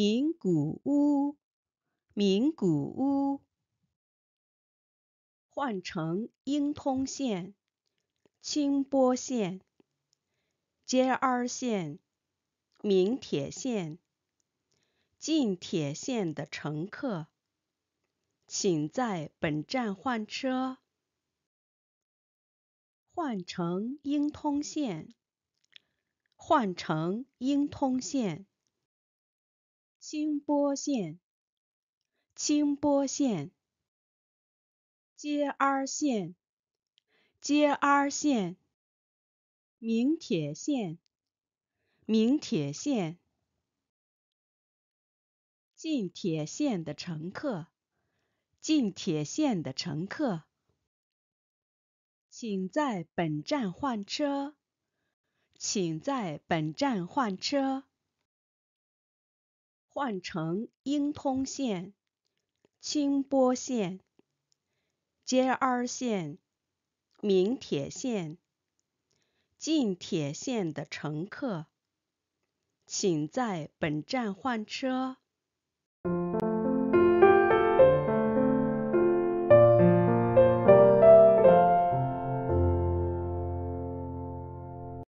名古屋，名古屋，换乘英通线、清波线、JR 线、名铁线、近铁线的乘客，请在本站换车。换乘英通线，换乘英通线。清波线、清波线、接 r 线、接 r 线、明铁线、明铁线、进铁线的乘客、进铁线的乘客，请在本站换车，请在本站换车。换乘英通线、清波线、JR 线、明铁线、近铁线的乘客，请在本站换车。